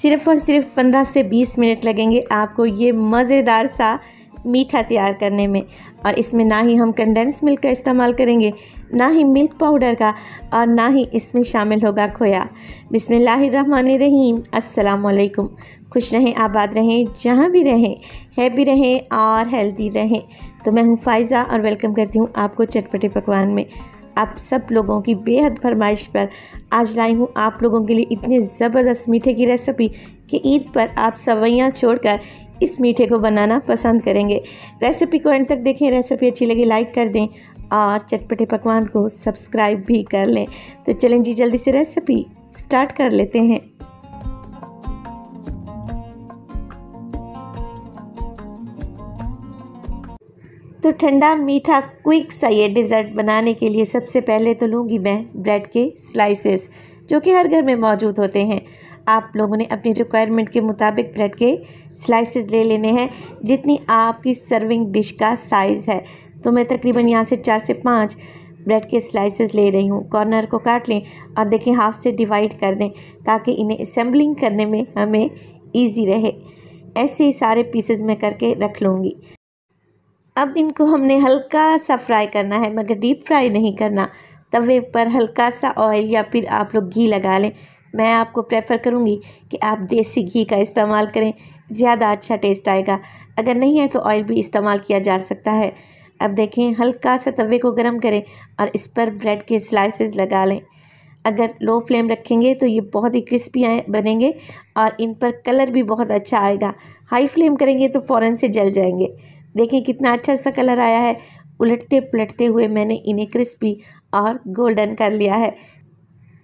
सिर्फ और सिर्फ 15 से 20 मिनट लगेंगे आपको ये मज़ेदार सा मीठा तैयार करने में और इसमें ना ही हम कंडेंस मिल्क का इस्तेमाल करेंगे ना ही मिल्क पाउडर का और ना ही इसमें शामिल होगा खोया बिसमीम असलकुम खुश रहें आबाद रहें जहाँ भी रहें हैप्पी रहें और हेल्दी रहें तो मैं हूँ फ़ाइज़ा और वेलकम करती हूँ आपको चटपटे पकवान में आप सब लोगों की बेहद फरमाइश पर आज लाई हूँ आप लोगों के लिए इतने ज़बरदस्त मीठे की रेसिपी कि ईद पर आप सवैयाँ छोड़कर इस मीठे को बनाना पसंद करेंगे रेसिपी को एंड तक देखें रेसिपी अच्छी लगी लाइक कर दें और चटपटे पकवान को सब्सक्राइब भी कर लें तो चलें जी जल्दी से रेसिपी स्टार्ट कर लेते हैं तो ठंडा मीठा क्विक सा ये डिज़र्ट बनाने के लिए सबसे पहले तो लूँगी मैं ब्रेड के स्लाइसेस जो कि हर घर में मौजूद होते हैं आप लोगों ने अपनी रिक्वायरमेंट के मुताबिक ब्रेड के स्लाइसेस ले लेने हैं जितनी आपकी सर्विंग डिश का साइज़ है तो मैं तकरीबन यहाँ से चार से पाँच ब्रेड के स्लाइसेस ले रही हूँ कॉर्नर को काट लें और देखें हाफ से डिवाइड कर दें ताकि इन्हें असम्बलिंग करने में हमें ईजी रहे ऐसे ही सारे पीसेज मैं करके रख लूँगी अब इनको हमने हल्का सा फ्राई करना है मगर डीप फ्राई नहीं करना तवे पर हल्का सा ऑयल या फिर आप लोग घी लगा लें मैं आपको प्रेफर करूँगी कि आप देसी घी का इस्तेमाल करें ज़्यादा अच्छा टेस्ट आएगा अगर नहीं है तो ऑयल भी इस्तेमाल किया जा सकता है अब देखें हल्का सा तवे को गर्म करें और इस पर ब्रेड के स्लाइसेस लगा लें अगर लो फ्लेम रखेंगे तो ये बहुत ही क्रिस्पी बनेंगे और इन पर कलर भी बहुत अच्छा आएगा हाई फ्लेम करेंगे तो फ़ौरन से जल जाएंगे देखिए कितना अच्छा सा कलर आया है उलटते पलटते हुए मैंने इन्हें क्रिस्पी और गोल्डन कर लिया है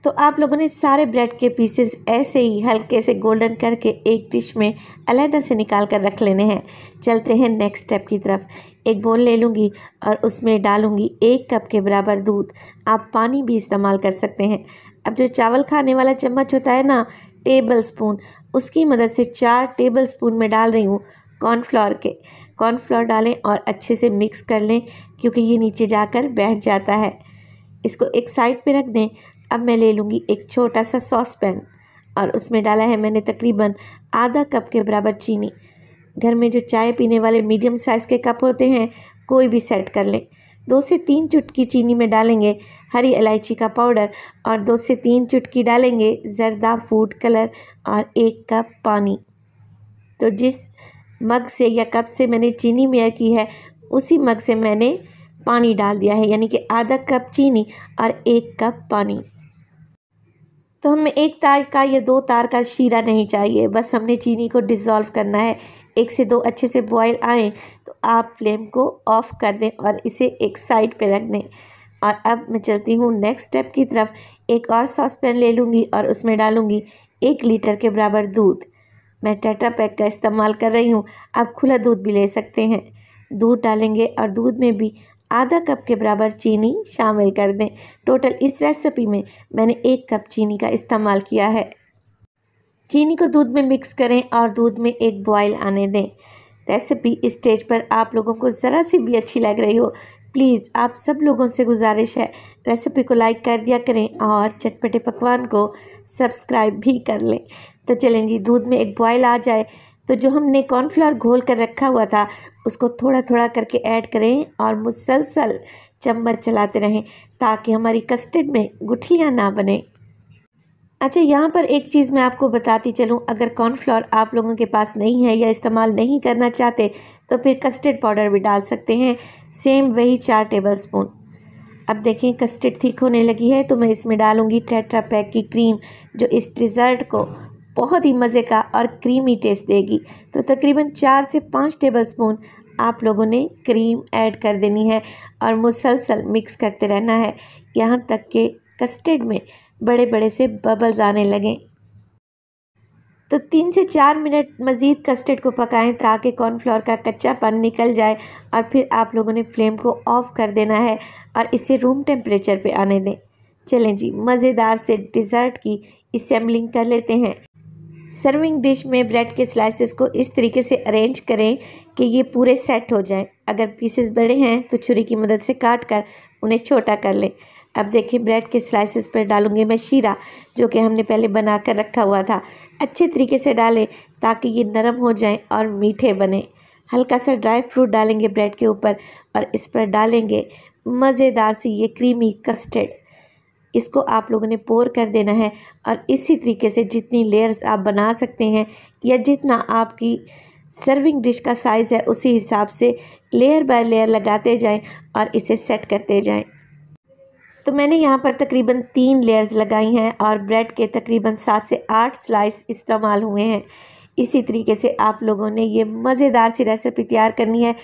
तो आप लोगों ने सारे ब्रेड के पीसेस ऐसे ही हल्के से गोल्डन करके एक डिश में अलहदा से निकाल कर रख लेने हैं चलते हैं नेक्स्ट स्टेप की तरफ एक बोल ले लूँगी और उसमें डालूँगी एक कप के बराबर दूध आप पानी भी इस्तेमाल कर सकते हैं अब जो चावल खाने वाला चम्मच होता है ना टेबल स्पून उसकी मदद से चार टेबल स्पून में डाल रही हूँ कॉर्नफ्लोर के कॉर्नफ्लोर डालें और अच्छे से मिक्स कर लें क्योंकि ये नीचे जाकर बैठ जाता है इसको एक साइड पे रख दें अब मैं ले लूँगी एक छोटा सा सॉस पैन और उसमें डाला है मैंने तकरीबन आधा कप के बराबर चीनी घर में जो चाय पीने वाले मीडियम साइज़ के कप होते हैं कोई भी सेट कर लें दो से तीन चुटकी चीनी में डालेंगे हरी इलायची का पाउडर और दो से तीन चुटकी डालेंगे जरदा फूड कलर और एक कप पानी तो जिस मग से या कप से मैंने चीनी मेयर की है उसी मग से मैंने पानी डाल दिया है यानी कि आधा कप चीनी और एक कप पानी तो हमें एक तार का या दो तार का शीरा नहीं चाहिए बस हमने चीनी को डिज़ोल्व करना है एक से दो अच्छे से बॉयल आए तो आप फ्लेम को ऑफ़ कर दें और इसे एक साइड पे रख दें और अब मैं चलती हूँ नेक्स्ट स्टेप की तरफ एक और सॉस पैन ले लूँगी और उसमें डालूँगी एक लीटर के बराबर दूध मैं टाटा पैक का इस्तेमाल कर रही हूँ आप खुला दूध भी ले सकते हैं दूध डालेंगे और दूध में भी आधा कप के बराबर चीनी शामिल कर दें टोटल इस रेसिपी में मैंने एक कप चीनी का इस्तेमाल किया है चीनी को दूध में मिक्स करें और दूध में एक बॉयल आने दें रेसिपी इस स्टेज पर आप लोगों को ज़रा सी भी अच्छी लग रही हो प्लीज़ आप सब लोगों से गुजारिश है रेसिपी को लाइक कर दिया करें और चटपटे पकवान को सब्सक्राइब भी कर लें तो चलें जी दूध में एक बॉयल आ जाए तो जो हमने कॉर्नफ्लावर घोल कर रखा हुआ था उसको थोड़ा थोड़ा करके ऐड करें और मुसलसल चम्मच चलाते रहें ताकि हमारी कस्टर्ड में गुठलियाँ ना बने अच्छा यहाँ पर एक चीज़ मैं आपको बताती चलूँ अगर कॉर्नफ्लोर आप लोगों के पास नहीं है या इस्तेमाल नहीं करना चाहते तो फिर कस्टर्ड पाउडर भी डाल सकते हैं सेम वही चार टेबल स्पून अब देखें कस्टर्ड ठीक होने लगी है तो मैं इसमें डालूँगी टेट्रा पैक की क्रीम जो इस डिज़र्ट को बहुत ही मज़े का और क्रीमी टेस्ट देगी तो तकरीबन चार से पाँच टेबल स्पून आप लोगों ने क्रीम ऐड कर देनी है और मुसलसल मिक्स करते रहना है यहाँ तक के कस्टर्ड में बड़े बड़े से बबल्स आने लगें तो तीन से चार मिनट मज़ीद कस्टर्ड को पकाएं ताकि कॉर्नफ्लोर का कच्चा पन निकल जाए और फिर आप लोगों ने फ्लेम को ऑफ़ कर देना है और इसे रूम टेम्परेचर पे आने दें चलें जी मज़ेदार से डिज़र्ट की इसम्बलिंग कर लेते हैं सर्विंग डिश में ब्रेड के स्लाइसेस को इस तरीके से अरेंज करें कि ये पूरे सेट हो जाएं। अगर पीसेस बड़े हैं तो छुरी की मदद से काट कर उन्हें छोटा कर लें अब देखिए ब्रेड के स्लाइसेस पर डालूंगी मैं शीरा जो कि हमने पहले बना कर रखा हुआ था अच्छे तरीके से डालें ताकि ये नरम हो जाएं और मीठे बने हल्का सा ड्राई फ्रूट डालेंगे ब्रेड के ऊपर और इस पर डालेंगे मज़ेदार सी ये क्रीमी कस्टर्ड इसको आप लोगों ने पोर कर देना है और इसी तरीके से जितनी लेयर्स आप बना सकते हैं या जितना आपकी सर्विंग डिश का साइज़ है उसी हिसाब से लेयर बाय लेयर लगाते जाएं और इसे सेट करते जाएं तो मैंने यहाँ पर तकरीबन तीन लेयर्स लगाई हैं और ब्रेड के तकरीबन सात से आठ स्लाइस इस्तेमाल हुए हैं इसी तरीके से आप लोगों ने ये मज़ेदार सी रेसिपी तैयार करनी है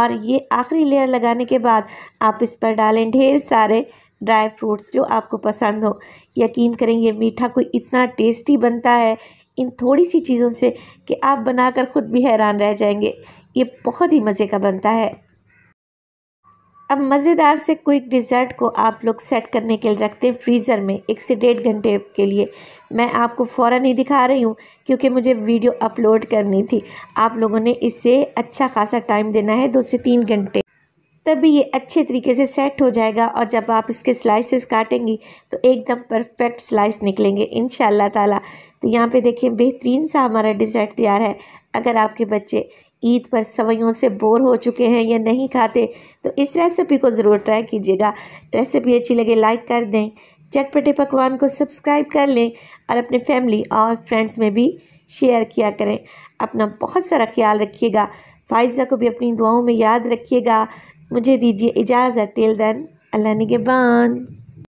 और ये आखिरी लेयर लगाने के बाद आप इस पर डालें ढेर सारे ड्राई फ्रूट्स जो आपको पसंद हो यकीन करें ये मीठा कोई इतना टेस्टी बनता है इन थोड़ी सी चीज़ों से कि आप बनाकर ख़ुद भी हैरान रह जाएंगे ये बहुत ही मज़े का बनता है अब मज़ेदार से क्विक डिज़र्ट को आप लोग सेट करने के लिए रखते हैं फ्रीज़र में एक से डेढ़ घंटे के लिए मैं आपको फ़ौर ही दिखा रही हूँ क्योंकि मुझे वीडियो अपलोड करनी थी आप लोगों ने इसे अच्छा खासा टाइम देना है दो से तीन घंटे तभी ये अच्छे तरीके से सेट हो जाएगा और जब आप इसके स्लाइसेस काटेंगी तो एकदम परफेक्ट स्लाइस निकलेंगे इन ताला तो यहाँ पे देखिए बेहतरीन सा हमारा डिज़र्ट तैयार है अगर आपके बच्चे ईद पर सवैयों से बोर हो चुके हैं या नहीं खाते तो इस रेसिपी को ज़रूर ट्राई कीजिएगा रेसिपी अच्छी लगे लाइक कर दें चटपटे पकवान को सब्सक्राइब कर लें और अपने फैमिली और फ्रेंड्स में भी शेयर किया करें अपना बहुत सारा ख्याल रखिएगा फाइजा को भी अपनी दुआओं में याद रखिएगा मुझे दीजिए इजाज़त टिल देन अल्लाह निगेबान